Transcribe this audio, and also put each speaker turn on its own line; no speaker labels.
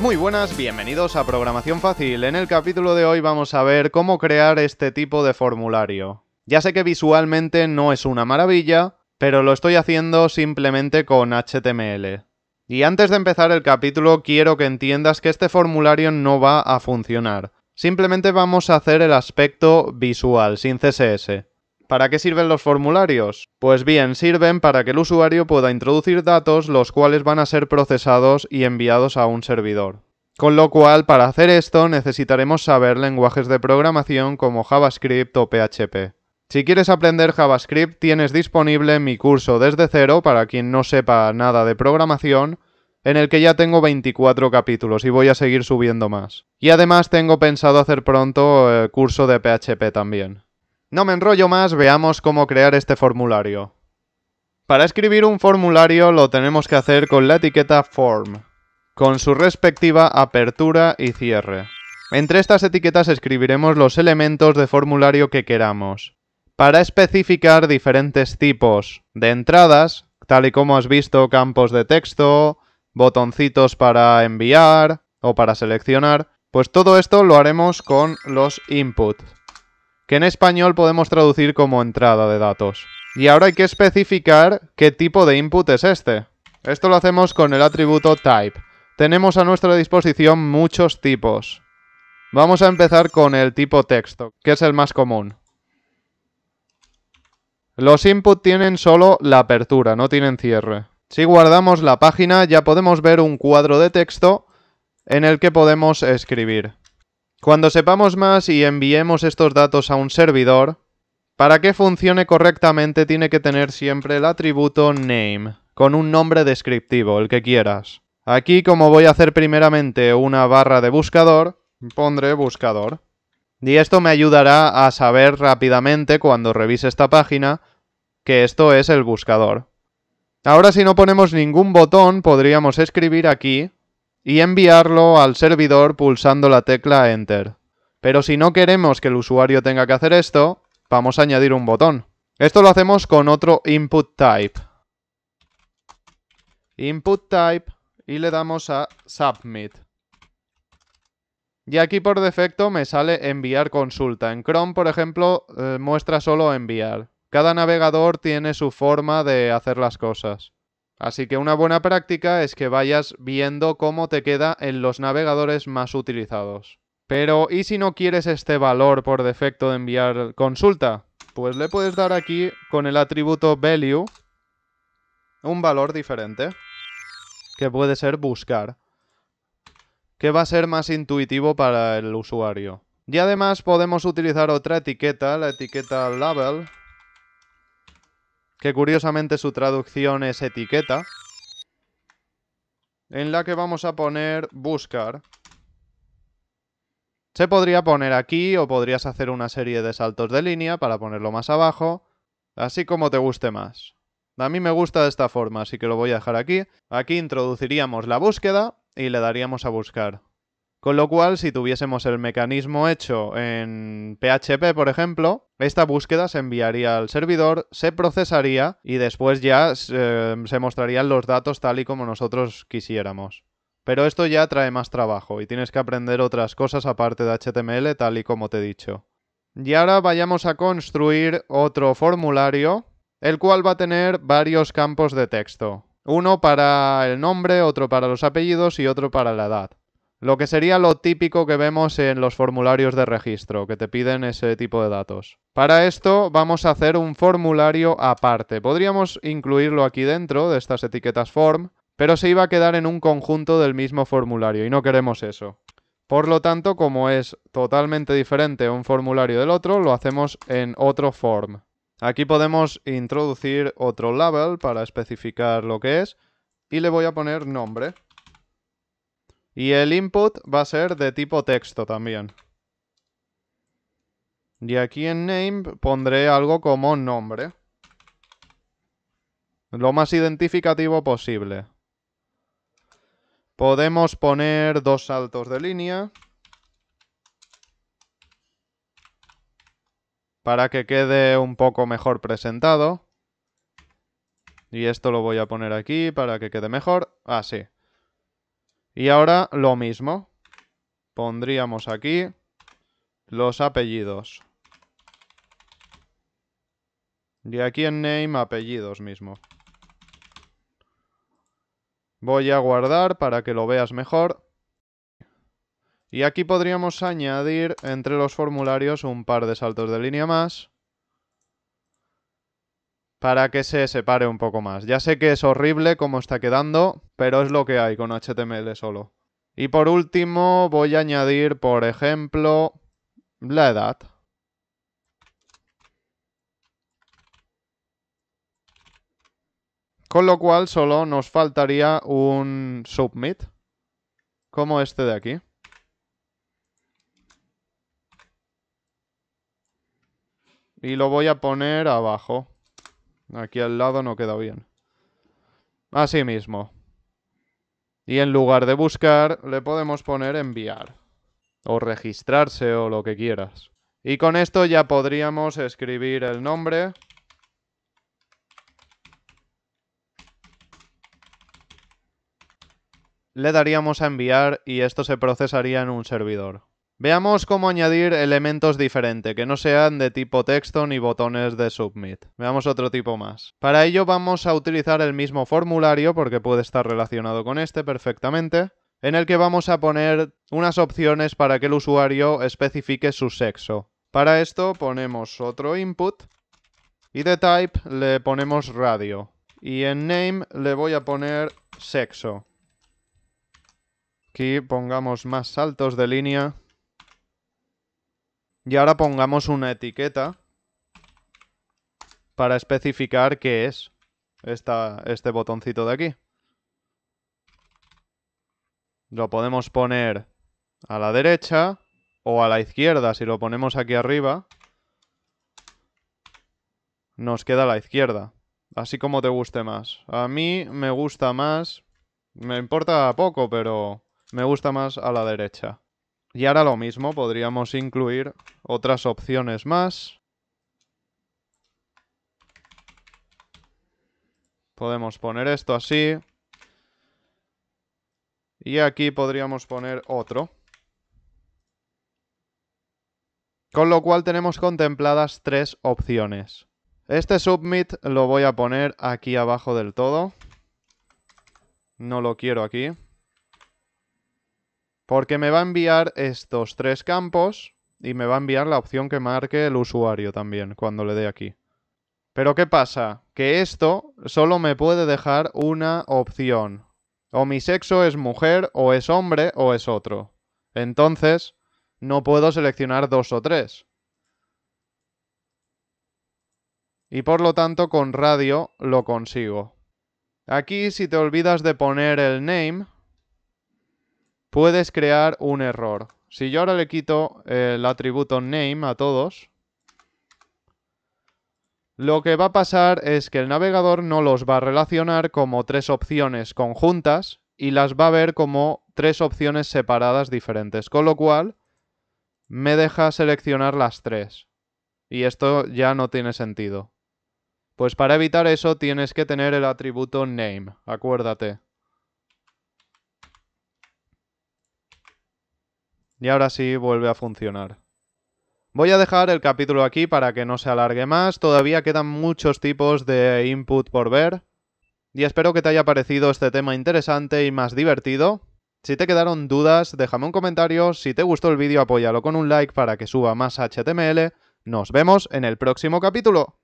Muy buenas, bienvenidos a Programación Fácil. En el capítulo de hoy vamos a ver cómo crear este tipo de formulario. Ya sé que visualmente no es una maravilla, pero lo estoy haciendo simplemente con HTML. Y antes de empezar el capítulo quiero que entiendas que este formulario no va a funcionar. Simplemente vamos a hacer el aspecto visual, sin CSS. ¿Para qué sirven los formularios? Pues bien, sirven para que el usuario pueda introducir datos los cuales van a ser procesados y enviados a un servidor. Con lo cual, para hacer esto necesitaremos saber lenguajes de programación como JavaScript o PHP. Si quieres aprender JavaScript, tienes disponible mi curso desde cero para quien no sepa nada de programación, en el que ya tengo 24 capítulos y voy a seguir subiendo más. Y además tengo pensado hacer pronto eh, curso de PHP también. No me enrollo más, veamos cómo crear este formulario. Para escribir un formulario lo tenemos que hacer con la etiqueta form, con su respectiva apertura y cierre. Entre estas etiquetas escribiremos los elementos de formulario que queramos, para especificar diferentes tipos de entradas, tal y como has visto campos de texto, botoncitos para enviar o para seleccionar. Pues todo esto lo haremos con los inputs, que en español podemos traducir como entrada de datos. Y ahora hay que especificar qué tipo de input es este. Esto lo hacemos con el atributo type. Tenemos a nuestra disposición muchos tipos. Vamos a empezar con el tipo texto, que es el más común. Los input tienen solo la apertura, no tienen cierre. Si guardamos la página ya podemos ver un cuadro de texto en el que podemos escribir. Cuando sepamos más y enviemos estos datos a un servidor, para que funcione correctamente tiene que tener siempre el atributo name, con un nombre descriptivo, el que quieras. Aquí, como voy a hacer primeramente una barra de buscador, pondré buscador. Y esto me ayudará a saber rápidamente, cuando revise esta página, que esto es el buscador. Ahora si no ponemos ningún botón, podríamos escribir aquí y enviarlo al servidor pulsando la tecla Enter. Pero si no queremos que el usuario tenga que hacer esto, vamos a añadir un botón. Esto lo hacemos con otro input type. Input type y le damos a Submit. Y aquí por defecto me sale enviar consulta. En Chrome, por ejemplo, eh, muestra solo enviar. Cada navegador tiene su forma de hacer las cosas. Así que una buena práctica es que vayas viendo cómo te queda en los navegadores más utilizados. Pero, ¿y si no quieres este valor por defecto de enviar consulta? Pues le puedes dar aquí, con el atributo value, un valor diferente, que puede ser buscar, que va a ser más intuitivo para el usuario. Y además podemos utilizar otra etiqueta, la etiqueta label, que curiosamente su traducción es etiqueta, en la que vamos a poner buscar. Se podría poner aquí o podrías hacer una serie de saltos de línea para ponerlo más abajo, así como te guste más. A mí me gusta de esta forma, así que lo voy a dejar aquí. Aquí introduciríamos la búsqueda y le daríamos a buscar. Con lo cual, si tuviésemos el mecanismo hecho en PHP, por ejemplo, esta búsqueda se enviaría al servidor, se procesaría y después ya eh, se mostrarían los datos tal y como nosotros quisiéramos. Pero esto ya trae más trabajo y tienes que aprender otras cosas aparte de HTML tal y como te he dicho. Y ahora vayamos a construir otro formulario, el cual va a tener varios campos de texto. Uno para el nombre, otro para los apellidos y otro para la edad. Lo que sería lo típico que vemos en los formularios de registro, que te piden ese tipo de datos. Para esto vamos a hacer un formulario aparte. Podríamos incluirlo aquí dentro de estas etiquetas form, pero se iba a quedar en un conjunto del mismo formulario y no queremos eso. Por lo tanto, como es totalmente diferente un formulario del otro, lo hacemos en otro form. Aquí podemos introducir otro label para especificar lo que es y le voy a poner nombre. Y el input va a ser de tipo texto también. Y aquí en name pondré algo como nombre. Lo más identificativo posible. Podemos poner dos saltos de línea. Para que quede un poco mejor presentado. Y esto lo voy a poner aquí para que quede mejor. Así. Ah, y ahora lo mismo. Pondríamos aquí los apellidos. Y aquí en name, apellidos mismo. Voy a guardar para que lo veas mejor. Y aquí podríamos añadir entre los formularios un par de saltos de línea más para que se separe un poco más. Ya sé que es horrible cómo está quedando, pero es lo que hay con HTML solo. Y por último voy a añadir, por ejemplo, la edad. Con lo cual solo nos faltaría un submit, como este de aquí. Y lo voy a poner abajo. Aquí al lado no queda bien. Así mismo. Y en lugar de buscar, le podemos poner enviar. O registrarse o lo que quieras. Y con esto ya podríamos escribir el nombre. Le daríamos a enviar y esto se procesaría en un servidor. Veamos cómo añadir elementos diferentes, que no sean de tipo texto ni botones de submit. Veamos otro tipo más. Para ello vamos a utilizar el mismo formulario, porque puede estar relacionado con este perfectamente, en el que vamos a poner unas opciones para que el usuario especifique su sexo. Para esto ponemos otro input y de type le ponemos radio. Y en name le voy a poner sexo. Aquí pongamos más saltos de línea y ahora pongamos una etiqueta para especificar qué es este botoncito de aquí. Lo podemos poner a la derecha o a la izquierda. Si lo ponemos aquí arriba, nos queda a la izquierda. Así como te guste más. A mí me gusta más... Me importa poco, pero me gusta más a la derecha. Y ahora lo mismo, podríamos incluir otras opciones más. Podemos poner esto así. Y aquí podríamos poner otro. Con lo cual tenemos contempladas tres opciones. Este submit lo voy a poner aquí abajo del todo. No lo quiero aquí. Porque me va a enviar estos tres campos y me va a enviar la opción que marque el usuario también cuando le dé aquí. Pero ¿qué pasa? Que esto solo me puede dejar una opción. O mi sexo es mujer, o es hombre, o es otro. Entonces, no puedo seleccionar dos o tres. Y por lo tanto, con radio lo consigo. Aquí, si te olvidas de poner el name, puedes crear un error. Si yo ahora le quito el atributo name a todos, lo que va a pasar es que el navegador no los va a relacionar como tres opciones conjuntas y las va a ver como tres opciones separadas diferentes, con lo cual me deja seleccionar las tres. Y esto ya no tiene sentido. Pues para evitar eso tienes que tener el atributo name, acuérdate. Y ahora sí vuelve a funcionar. Voy a dejar el capítulo aquí para que no se alargue más, todavía quedan muchos tipos de input por ver. Y espero que te haya parecido este tema interesante y más divertido. Si te quedaron dudas, déjame un comentario, si te gustó el vídeo apóyalo con un like para que suba más HTML. Nos vemos en el próximo capítulo.